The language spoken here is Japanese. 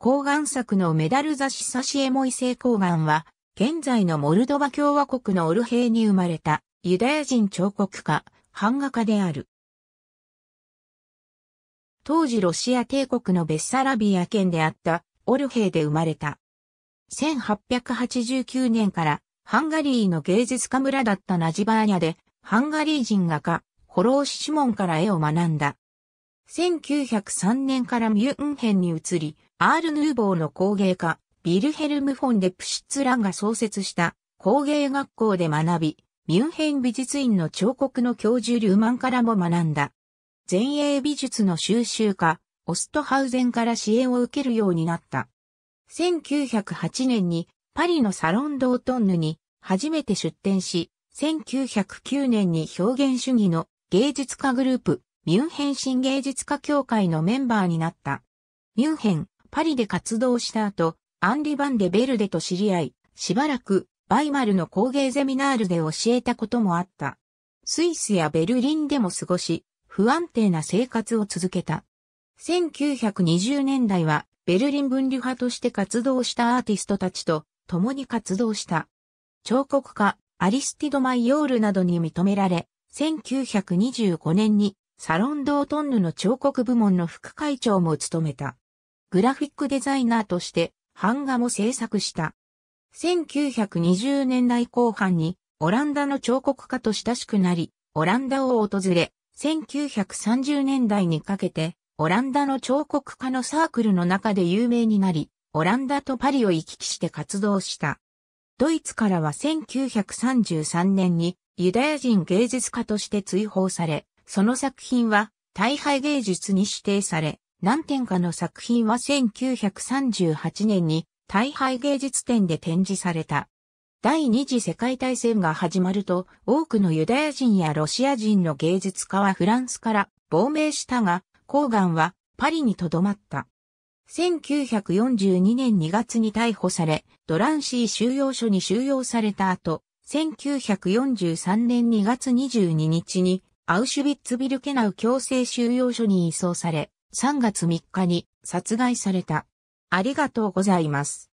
抗がん作のメダルザシサシエモイ性抗がんは、現在のモルドバ共和国のオルヘイに生まれたユダヤ人彫刻家、版画家である。当時ロシア帝国のベッサラビア県であったオルヘイで生まれた。1889年からハンガリーの芸術家村だったナジバーニャでハンガリー人画家、ホローシシモンから絵を学んだ。1903年からミュンヘンに移り、アール・ヌーボーの工芸家、ビルヘルム・フォン・デプシッツンが創設した工芸学校で学び、ミュンヘン美術院の彫刻の教授リューマンからも学んだ。前衛美術の収集家、オストハウゼンから支援を受けるようになった。1908年にパリのサロン・ドートンヌに初めて出展し、1909年に表現主義の芸術家グループミュンヘン新芸術家協会のメンバーになった。ミュンヘン、パリで活動した後、アンリ・バンデ・ベルデと知り合い、しばらく、バイマルの工芸ゼミナールで教えたこともあった。スイスやベルリンでも過ごし、不安定な生活を続けた。1920年代は、ベルリン分離派として活動したアーティストたちと共に活動した。彫刻家、アリスティド・マイヨールなどに認められ、1925年にサロンドートンヌの彫刻部門の副会長も務めた。グラフィックデザイナーとして版画も制作した。1920年代後半にオランダの彫刻家と親しくなり、オランダを訪れ、1930年代にかけてオランダの彫刻家のサークルの中で有名になり、オランダとパリを行き来して活動した。ドイツからは1933年にユダヤ人芸術家として追放され、その作品は、大敗芸術に指定され、何点かの作品は1938年に大敗芸術展で展示された。第二次世界大戦が始まると、多くのユダヤ人やロシア人の芸術家はフランスから亡命したが、コーガンはパリに留まった。1942年2月に逮捕され、ドランシー収容所に収容された後、1943年2月22日にアウシュビッツビルケナウ強制収容所に移送され、3月3日に殺害された。ありがとうございます。